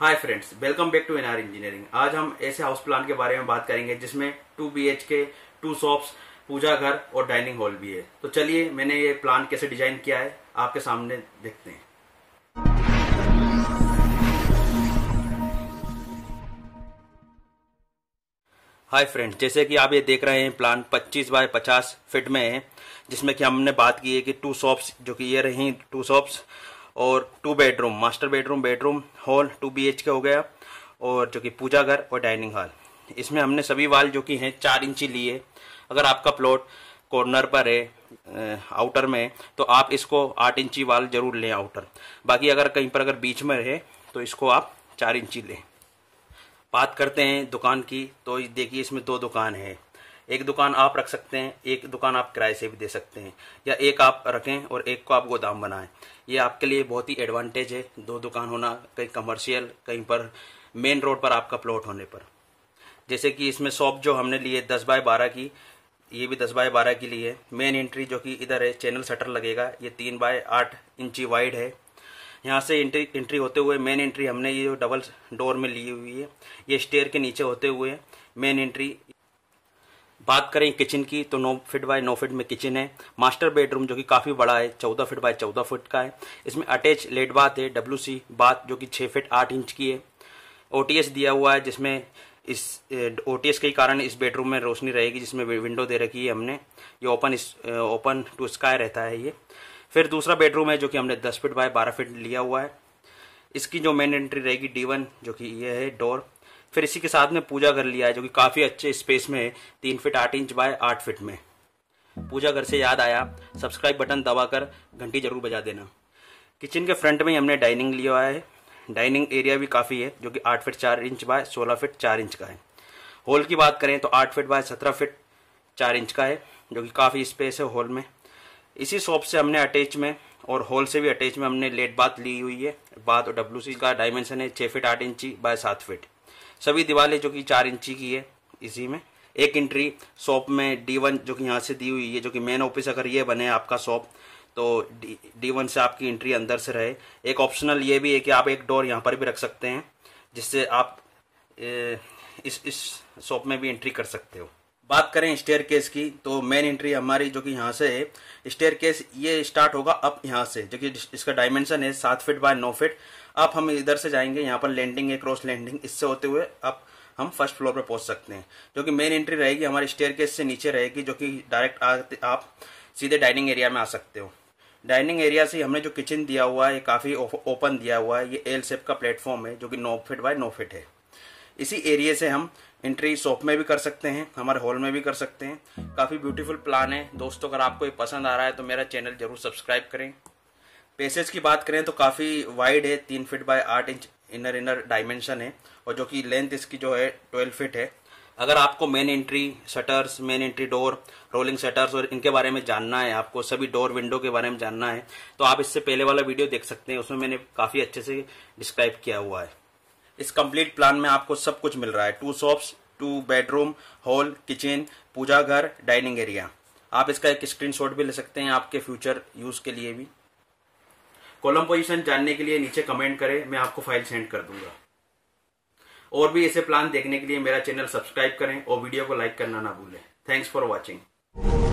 hi friends welcome back to NR engineering आज हम ऐसे हाउस प्लान के बारे में बात करेंगे जिसमें two B H K two shops पूजा घर और डाइनिंग हॉल भी है तो चलिए मैंने ये प्लान कैसे डिजाइन किया है आपके सामने देखते हैं हाय फ्रेंड्स जैसे कि आप ये देख रहे हैं प्लान 25 बाय 50 फिट में है जिसमें कि हमने बात की है कि टू शॉप्स जो कि ये रही टू शॉप्स और two bedroom master bedroom bedroom hall two B K हो गया और जो कि पूजा घर और डाइनिंग हॉल इसमें हमने सभी वाल जो कि हैं चार इंची लिए अगर आपका प्लॉट कॉर्नर पर है आउटर में तो आप इसको आठ इंची वाल जरूर लें आउटर बाकी अगर कहीं पर अगर बीच में रहे तो इसको आप चार इंची लें बात करते हैं दुकान की तो देखिए इसमें दो दुकान है एक दुकान आप रख सकते हैं एक दुकान आप किराए से भी दे सकते हैं या एक आप रखें और एक को आप गोदाम बनाएं ये आपके लिए बहुत ही एडवांटेज है दो दुकान होना कहीं कमर्शियल कहीं पर मेन रोड पर आपका प्लॉट होने पर जैसे कि इसमें शॉप जो हमने लिए दस बाय बारह की ये भी दस बाय बारह की ली है मेन एंट्री जो कि इधर है चैनल शटर लगेगा ये तीन बाय आठ इंची वाइड है यहाँ से एंट्री एंट्री होते हुए मेन एंट्री हमने ये डबल डोर में ली हुई है ये स्टेयर के नीचे होते हुए मेन एंट्री बात करें किचन की तो नौ फिट बाय नौ फिट में किचन है मास्टर बेडरूम जो कि काफ़ी बड़ा है चौदह फिट बाय चौदह फिट का है इसमें अटैच लेट बाथ है डब्ल्यू सी बाथ जो कि छह फिट आठ इंच की है ओ दिया हुआ है जिसमें इस ओ के कारण इस बेडरूम में रोशनी रहेगी जिसमें विंडो दे रखी है हमने ये ओपन ओपन टू स्काई रहता है ये फिर दूसरा बेडरूम है जो कि हमने दस फिट बाय बारह फिट लिया हुआ है इसकी जो मेन एंट्री रहेगी डी वन जो कि ये है डोर फिर इसी के साथ में पूजा घर लिया है जो कि काफ़ी अच्छे स्पेस में है तीन फिट आठ इंच बाय आठ फिट में पूजा घर से याद आया सब्सक्राइब बटन दबाकर घंटी जरूर बजा देना किचन के फ्रंट में ही हमने डाइनिंग लिया है डाइनिंग एरिया भी काफ़ी है जो कि आठ फिट चार इंच बाय सोलह फिट चार इंच का है हॉल की बात करें तो आठ फिट बाय सत्रह फिट चार इंच का है जो कि काफ़ी स्पेस है हॉल में इसी शॉप से हमने अटैच में और हॉल से भी अटैच में हमने लेट बात ली हुई है बात और डब्ल्यू का डायमेंशन है छः फिट आठ इंची बाय सात फिट सभी दीवारें जो कि चार इंची की है इसी में एक इंट्री शॉप में डी वन जो कि यहाँ से दी हुई है जो कि मेन ऑफिस अगर ये बने आपका शॉप तो डी डी वन से आपकी एंट्री अंदर से रहे एक ऑप्शनल ये भी है कि आप एक डोर यहाँ पर भी रख सकते हैं जिससे आप इस इस शॉप में भी एंट्री कर सकते हो बात करें स्टेयर केस की तो मेन एंट्री हमारी जो कि यहाँ से है स्टेयर केस ये स्टार्ट होगा अब यहाँ से जो कि इसका डायमेंशन है सात फिट बाय नौ फिट अब हम इधर से जाएंगे यहाँ पर लैंडिंग है क्रॉस लैंडिंग इससे होते हुए अब हम फर्स्ट फ्लोर पर पहुंच सकते हैं जो कि मेन एंट्री रहेगी हमारे स्टेयर से नीचे रहेगी जो कि डायरेक्ट आप सीधे डाइनिंग एरिया में आ सकते हो डाइनिंग एरिया से हमने जो किचन दिया हुआ है ये काफ़ी ओपन दिया हुआ है ये एल सेप का प्लेटफॉर्म है जो कि नौ फिट बाय नौ फिट है इसी एरिया से हम एंट्री शॉप में भी कर सकते हैं हमारे हॉल में भी कर सकते हैं काफ़ी ब्यूटीफुल प्लान है दोस्तों अगर आपको ये पसंद आ रहा है तो मेरा चैनल जरूर सब्सक्राइब करें पेसेज की बात करें तो काफ़ी वाइड है तीन फिट बाय आठ इंच इनर इनर डायमेंशन है और जो कि लेंथ इसकी जो है ट्वेल्व फिट है अगर आपको main entry shutters main entry door rolling shutters और इनके बारे में जानना है आपको सभी डोर विंडो के बारे में जानना है तो आप इससे पहले वाला वीडियो देख सकते हैं उसमें मैंने काफ़ी अच्छे से डिस्क्राइब किया हुआ है इस कंप्लीट प्लान में आपको सब कुछ मिल रहा है two shops two bedroom hall kitchen पूजा घर डाइनिंग एरिया आप इसका एक स्क्रीनशॉट भी ले सकते हैं आपके फ्यूचर यूज़ के लिए भी कॉलम पोजीशन जानने के लिए नीचे कमेंट करें मैं आपको फाइल सेंड कर दूंगा और भी ऐसे प्लान देखने के लिए मेरा चैनल सब्सक्राइब करें और वीडियो को लाइक करना ना भूलें थैंक्स फॉर वॉचिंग